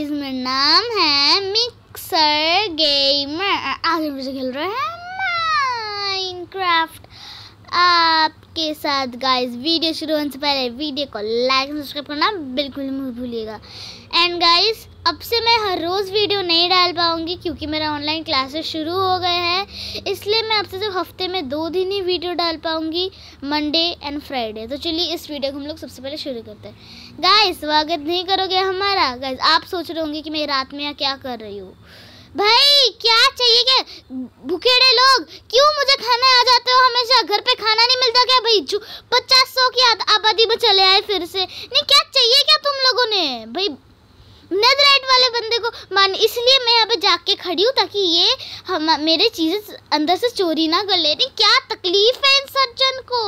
इसमें नाम है मिक्सर गेमर आज हम खेल रहे हैं माइनक्राफ्ट आपके साथ गाइस वीडियो शुरू होने से पहले वीडियो को लाइक सब्सक्राइब करना बिल्कुल मत भूलिएगा एंड गाइस अब से मैं हर रोज़ वीडियो नहीं डाल पाऊँगी क्योंकि मेरा ऑनलाइन क्लासेस शुरू हो गए हैं इसलिए मैं आपसे सिर्फ हफ्ते में दो दिन ही वीडियो डाल पाऊँगी मंडे एंड फ्राइडे तो चलिए इस वीडियो को हम लोग सबसे पहले शुरू करते हैं गाइस स्वागत नहीं करोगे हमारा गाइस आप सोच रहे होंगे कि मैं रात में यहाँ क्या कर रही हूँ भाई क्या चाहिए क्या भूखेड़े लोग क्यों मुझे खाना आ जाते हो हमेशा घर पे खाना नहीं मिलता क्या भाई पचास सौ की आबादी में चले आए फिर से नहीं क्या चाहिए क्या तुम लोगों ने भाई नेदरराइट वाले बंदे को मान इसलिए मैं यहाँ पे जाके खड़ी हूँ ताकि ये हम मेरे चीज़ें अंदर से चोरी ना कर ले रही क्या तकलीफ़ है इन सज्जन को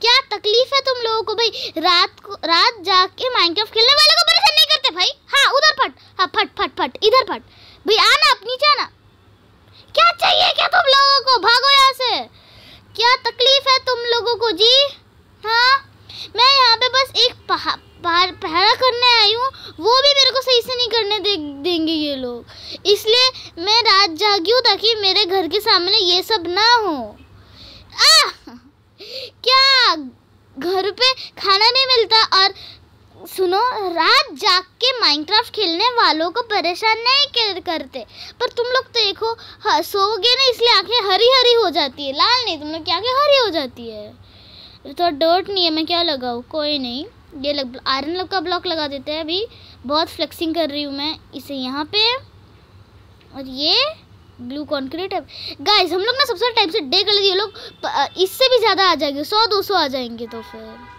क्या तकलीफ़ है तुम लोगों को भाई रात को रात जाके माइनक्राफ्ट खेलने वाले को परेशान नहीं करते भाई हाँ उधर फट हाँ फट फट फट इधर फट भाई आना आप नीचे आना खाना नहीं मिलता और सुनो रात जाग के माइनक्राफ्ट खेलने वालों को परेशान नहीं कर करते पर तुम लोग तो देखो सोओगे ना इसलिए आंखें हरी हरी हो जाती है लाल नहीं तुम लोग की आंखें हरी हो जाती है तो डर्ट नहीं है मैं क्या लगाऊँ कोई नहीं ये लग आयरन लग का ब्लॉक लगा देते हैं अभी बहुत फ्लेक्सिंग कर रही हूँ मैं इसे यहाँ पे और ये ब्लू कॉन्क्रीट है गाइज हम लोग ना सबसे टाइम से डे कर लीजिए लोग इससे भी ज़्यादा आ जाएंगे सौ दो सौ आ जाएंगे तो फिर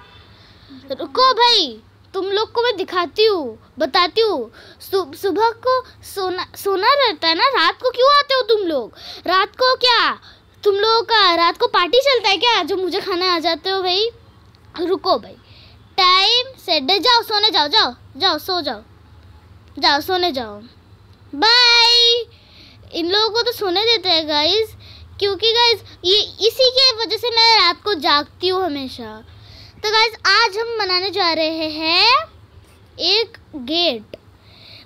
तो रुको भाई तुम लोग को मैं दिखाती हूँ बताती हूँ सु, सुबह को सोना सोना रहता है ना रात को क्यों आते हो तुम लोग रात को क्या तुम लोगों का रात को पार्टी चलता है क्या जो मुझे खाने आ जाते हो भाई रुको भाई टाइम सेट जाओ सोने जाओ जाओ जाओ सो जाओ जाओ सोने जाओ बाय इन लोगों को तो सोने देते हैं गाइज क्योंकि गाइज ये इसी के वजह से मैं रात को जागती हूँ हमेशा तो गाइज आज हम बनाने जा रहे हैं एक गेट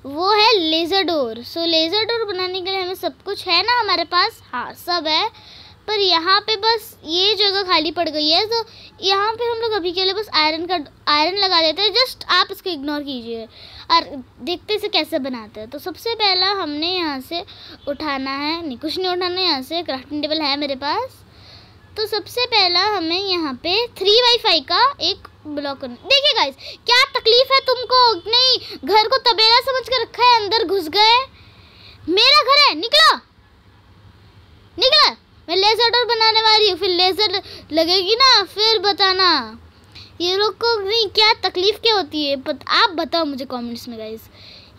वो है laser door so laser door बनाने के लिए हमें सब कुछ है ना हमारे पास हाँ सब है पर यहाँ पे बस ये जगह खाली पड़ गई है तो यहाँ पे हम लोग अभी के लिए बस आयरन का आयरन लगा देते हैं जस्ट आप इसको इग्नोर कीजिए और देखते इसे कैसे बनाते हैं तो सबसे पहला हमने यहाँ से उठाना है नहीं कुछ नहीं उठाना है यहाँ से क्राफ्टिंग टेबल है मेरे पास तो सबसे पहला हमें यहाँ पे थ्री फाई का एक ब्लॉक करना देखिए गाइस क्या तकलीफ है तुमको नहीं घर को तबेला समझ कर रखा है अंदर घुस गए मेरा घर है निकलो निकला मैं लेजर डोर बनाने वाली हूँ फिर लेजर लगेगी ना फिर बताना ये लोग को नहीं क्या तकलीफ क्या होती है बत, आप बताओ मुझे कॉमेंट्स में गाइस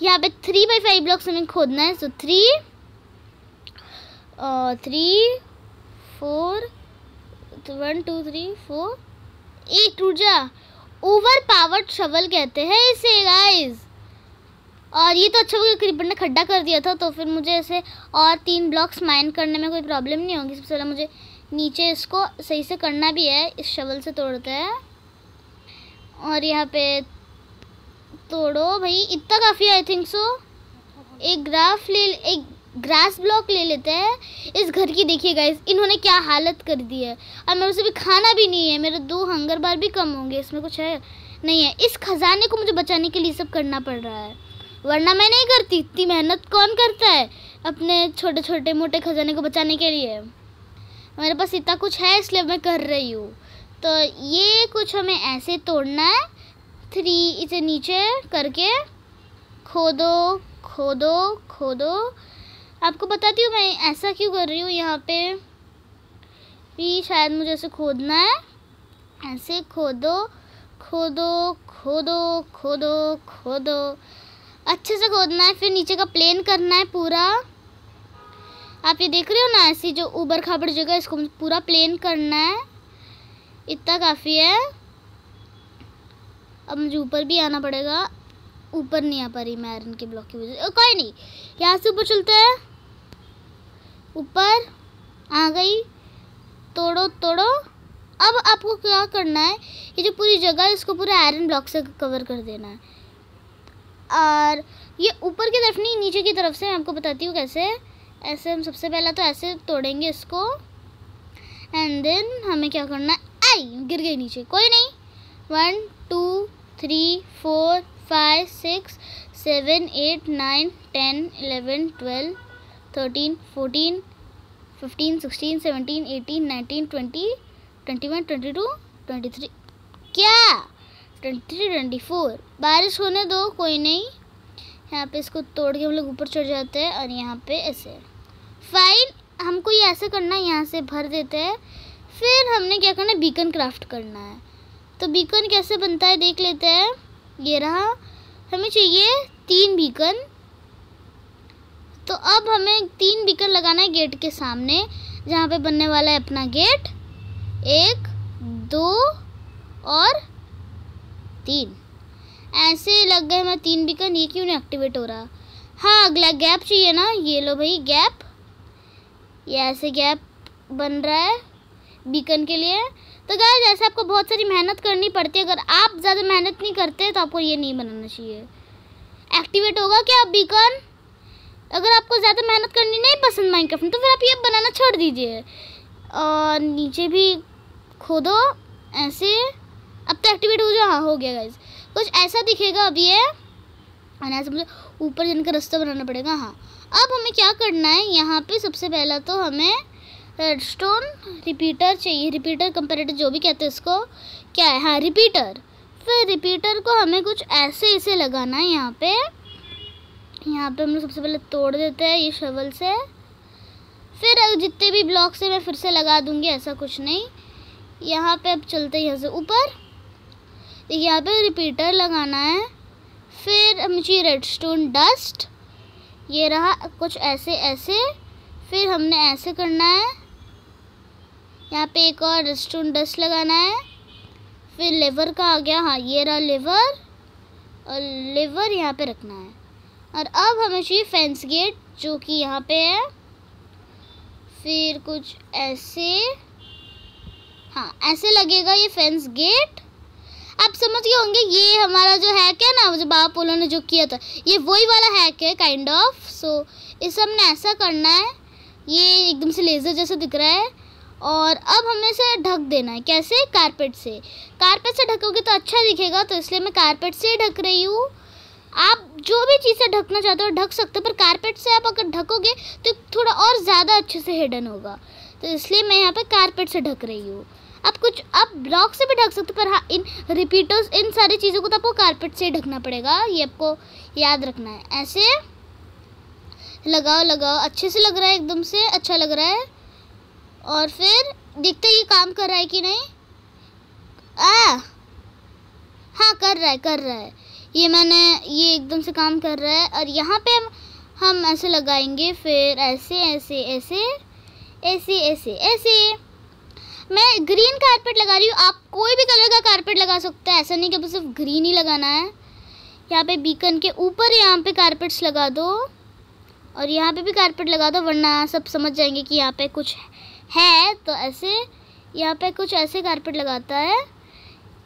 यहाँ पे थ्री बाई फाइव ब्लॉक्स हमें खोदना है सो थ्री और three four one two three four एक रुक जा ओवर पावर्ड शवल कहते हैं इसे गाइस और ये तो अच्छा हुआ करीबन ने खड्डा कर दिया था तो फिर मुझे ऐसे और तीन ब्लॉक्स माइन करने में कोई प्रॉब्लम नहीं होगी सबसे पहले मुझे नीचे इसको सही से करना भी है इस शवल से तोड़ते हैं और यहाँ पे तोड़ो भाई इतना काफ़ी आई थिंक सो एक ग्राफ ले एक ग्रास ब्लॉक ले लेते हैं इस घर की देखिए गाइस इन्होंने क्या हालत कर दी है और मेरे से भी खाना भी नहीं है मेरे दो हंगर बार भी कम होंगे इसमें कुछ है नहीं है इस खजाने को मुझे बचाने के लिए सब करना पड़ रहा है वरना मैं नहीं करती इतनी मेहनत कौन करता है अपने छोटे छोटे मोटे खजाने को बचाने के लिए मेरे पास इतना कुछ है इसलिए मैं कर रही हूँ तो ये कुछ हमें ऐसे तोड़ना है थ्री इसे नीचे करके खोदो खोदो खोदो आपको बताती हूँ मैं ऐसा क्यों कर रही हूँ यहाँ पे भी शायद मुझे ऐसे खोदना है ऐसे खोदो खोदो खोदो खोदो खोदो अच्छे से खोदना है फिर नीचे का प्लेन करना है पूरा आप ये देख रहे हो ना ऐसी जो ऊबर खाबड़ जगह इसको पूरा प्लेन करना है इतना काफ़ी है अब मुझे ऊपर भी आना पड़ेगा ऊपर नहीं आ पा रही मैं आयरन के ब्लॉक की वजह से कोई नहीं यहाँ से ऊपर चलते हैं ऊपर आ गई तोड़ो तोड़ो अब आपको क्या करना है ये जो पूरी जगह है इसको पूरा आयरन ब्लॉक से कवर कर देना है और ये ऊपर की तरफ नहीं नीचे की तरफ से मैं आपको बताती हूँ कैसे ऐसे हम सबसे पहला तो ऐसे तोड़ेंगे इसको एंड देन हमें क्या करना है आई गिर गई नीचे कोई नहीं one two three four five six seven eight nine ten eleven twelve thirteen fourteen fifteen sixteen seventeen eighteen nineteen twenty twenty one twenty two twenty three क्या ट्वेंटी थ्री ट्वेंटी फोर बारिश होने दो कोई नहीं यहाँ पे इसको तोड़ के हम लोग ऊपर चढ़ जाते हैं और यहाँ पे ऐसे फाइन हमको ये ऐसे करना है यहाँ से भर देते हैं फिर हमने क्या करना है बीकन क्राफ्ट करना है तो बीकन कैसे बनता है देख लेते हैं ये रहा हमें चाहिए तीन बीकन तो अब हमें तीन बीकर लगाना है गेट के सामने जहाँ पे बनने वाला है अपना गेट एक दो और तीन ऐसे लग गए हमें तीन बिकन ये क्यों नहीं एक्टिवेट हो रहा हाँ अगला गैप चाहिए ना ये लो भाई गैप ये ऐसे गैप बन रहा है बीकन के लिए तो गाय जैसे आपको बहुत सारी मेहनत करनी पड़ती है अगर आप ज़्यादा मेहनत नहीं करते तो आपको ये नहीं बनाना चाहिए एक्टिवेट होगा क्या बीकन अगर आपको ज़्यादा मेहनत करनी नहीं पसंद माइनक्राफ्ट में तो फिर आप ये बनाना छोड़ दीजिए और नीचे भी खोदो ऐसे अब तो एक्टिवेट हो जाओ हाँ हो गया गाइज कुछ ऐसा दिखेगा अब ये और ऐसे मुझे मतलब ऊपर जाने का रास्ता बनाना पड़ेगा हाँ अब हमें क्या करना है यहाँ पे सबसे पहला तो हमें रेड स्टोन रिपीटर चाहिए रिपीटर कंपेरेटर जो भी कहते हैं इसको क्या है हाँ रिपीटर फिर रिपीटर को हमें कुछ ऐसे ऐसे लगाना है यहाँ पर यहाँ पे हम लोग सबसे पहले तोड़ देते हैं ये शवल से फिर जितने भी ब्लॉक्स से मैं फिर से लगा दूँगी ऐसा कुछ नहीं यहाँ पे अब चलते हैं यहाँ से ऊपर यहाँ पे रिपीटर लगाना है फिर मुझे चाहिए रेड स्टोन डस्ट ये रहा कुछ ऐसे ऐसे फिर हमने ऐसे करना है यहाँ पे एक और रेड स्टोन डस्ट लगाना है फिर लेवर का आ गया हाँ ये रहा लेवर और लेवर यहाँ पे रखना है और अब हमें चाहिए फेंस गेट जो कि यहाँ पे है फिर कुछ ऐसे हाँ ऐसे लगेगा ये फेंस गेट आप समझ गए होंगे ये हमारा जो हैक है ना जो बाप पोलो ने जो किया था ये वही वाला हैक है काइंड ऑफ सो इस हमने ऐसा करना है ये एकदम से लेज़र जैसा दिख रहा है और अब हमें इसे ढक देना है कैसे कारपेट से कारपेट से ढकोगे तो अच्छा दिखेगा तो इसलिए मैं कारपेट से ही ढक रही हूँ आप जो भी चीज़ से ढकना चाहते हो ढक सकते हो पर कारपेट से आप अगर ढकोगे तो थोड़ा और ज़्यादा अच्छे से हिडन होगा तो इसलिए मैं यहाँ पर कारपेट से ढक रही हूँ आप कुछ आप ब्लॉक से भी ढक सकते हो पर हाँ इन रिपीटर्स इन सारी चीज़ों को तो आपको कारपेट से ढकना पड़ेगा ये आपको याद रखना है ऐसे लगाओ लगाओ अच्छे से लग रहा है एकदम से अच्छा लग रहा है और फिर देखते ये काम कर रहा है कि नहीं आ हाँ कर रहा है कर रहा है ये मैंने ये एकदम से काम कर रहा है और यहाँ पे हम हम ऐसे लगाएंगे फिर ऐसे ऐसे ऐसे ऐसे ऐसे ऐसे मैं ग्रीन कारपेट लगा रही हूँ आप कोई भी कलर का कारपेट लगा सकते हैं ऐसा नहीं कि सिर्फ ग्रीन ही लगाना है यहाँ पे बीकन के ऊपर यहाँ पे कारपेट्स लगा दो और यहाँ पे भी कारपेट लगा दो वरना सब समझ जाएंगे कि यहाँ पे कुछ है तो ऐसे यहाँ पे कुछ ऐसे कारपेट लगाता है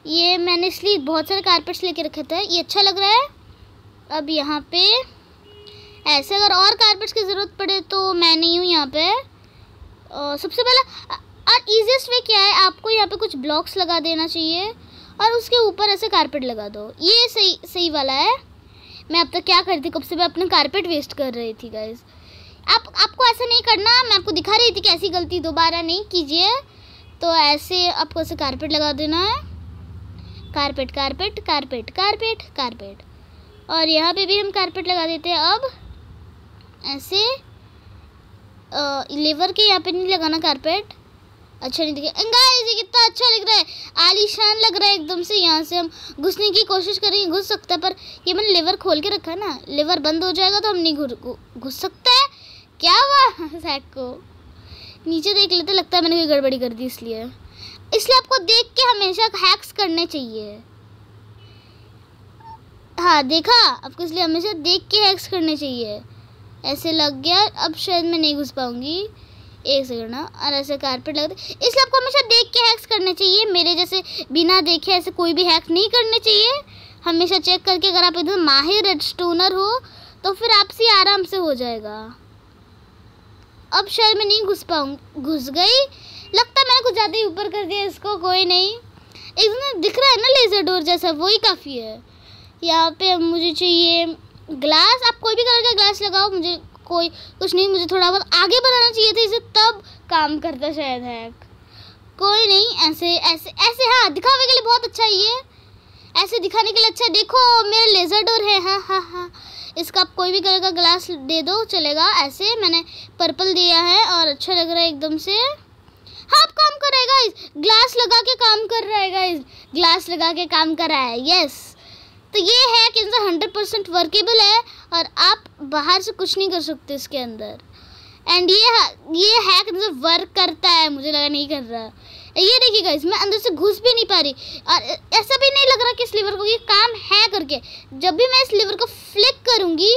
ये मैंने इसलिए बहुत सारे कारपेट्स लेके रखे थे ये अच्छा लग रहा है अब यहाँ पे ऐसे अगर और कारपेट्स की ज़रूरत पड़े तो मैं नहीं हूँ यहाँ पे और सबसे पहला और ईजिएस्ट वे क्या है आपको यहाँ पे कुछ ब्लॉक्स लगा देना चाहिए और उसके ऊपर ऐसे कारपेट लगा दो ये सही सही वाला है मैं अब तक क्या करती कब से मैं अपने कारपेट वेस्ट कर रही थी गाइज आप आपको ऐसा नहीं करना मैं आपको दिखा रही थी कि ऐसी गलती दोबारा नहीं कीजिए तो ऐसे आपको ऐसे कारपेट लगा देना है carpet carpet carpet carpet carpet और यहाँ पे भी हम कारपेट लगा देते हैं अब ऐसे आ, लेवर के यहाँ पे नहीं लगाना कारपेट अच्छा नहीं दिखे गाइस अं, ये कितना अच्छा लग रहा है आलीशान लग रहा है एकदम से यहाँ से हम घुसने की कोशिश करेंगे घुस सकता है पर ये मैंने लेवर खोल के रखा है ना लेवर बंद हो जाएगा तो हम नहीं घुस सकता है क्या हुआ सैक को नीचे देख लेते लगता है मैंने कोई गड़बड़ी कर दी इसलिए इसलिए आपको देख के हमेशा हैक्स करने चाहिए हाँ देखा आपको इसलिए हमेशा देख के हैक्स करने चाहिए ऐसे लग गया अब शायद मैं नहीं घुस पाऊंगी एक सेकंड ना हाँ, और ऐसे कारपेट लगता है इसलिए आपको हमेशा देख के हैक्स करने चाहिए मेरे जैसे बिना देखे ऐसे कोई भी हैक नहीं करने चाहिए हमेशा चेक करके अगर आप इधर माहिर रेडस्टोनर हो तो फिर आपसे आराम से हो जाएगा अब शायद मैं नहीं घुस पाऊँ घुस गई लगता ज़्यादा ही ऊपर कर दिया इसको कोई नहीं इसमें दिख रहा है ना लेज़र डोर जैसा वही काफ़ी है यहाँ पे मुझे चाहिए ग्लास आप कोई भी कलर का ग्लास लगाओ मुझे कोई कुछ नहीं मुझे थोड़ा बहुत आगे बढ़ाना चाहिए था इसे तब काम करता शायद है कोई नहीं ऐसे ऐसे ऐसे हाँ दिखावे के लिए बहुत अच्छा है ये ऐसे दिखाने के लिए अच्छा देखो मेरा लेज़र डोर है हाँ हाँ हाँ इसका आप कोई भी कलर का ग्लास दे दो चलेगा ऐसे मैंने पर्पल दिया है और अच्छा लग रहा है एकदम से हाफ काम कर रहा है गाइज ग्लास लगा के काम कर रहा है गाइज ग्लास लगा के काम कर रहा है यस तो ये है कि इनसे हंड्रेड परसेंट वर्केबल है और आप बाहर से कुछ नहीं कर सकते इसके अंदर एंड ये ये है कि वर्क करता है मुझे लगा नहीं कर रहा ये देखिएगा मैं अंदर से घुस भी नहीं पा रही और ऐसा भी नहीं लग रहा कि इस लीवर को ये काम है करके जब भी मैं इस लीवर को फ्लिक करूँगी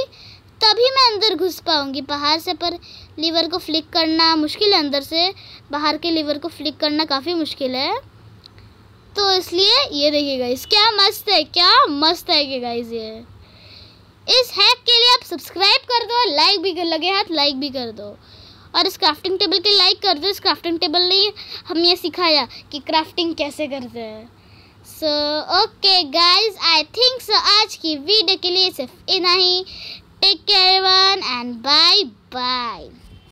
तभी मैं अंदर घुस पाऊंगी बाहर से पर लीवर को फ्लिक करना मुश्किल है अंदर से बाहर के लीवर को फ्लिक करना काफ़ी मुश्किल है तो इसलिए ये देखिए गाइस क्या मस्त है क्या मस्त है कि गाइस ये इस हैक के लिए आप सब्सक्राइब कर दो लाइक भी कर लगे हाथ लाइक भी कर दो और इस क्राफ्टिंग टेबल के लाइक कर दो इस क्राफ्टिंग टेबल ने हमें ये सिखाया कि क्राफ्टिंग कैसे करते हैं so okay guys I think so आज की वीडियो के लिए सिर्फ इतना ही Take care everyone and bye bye.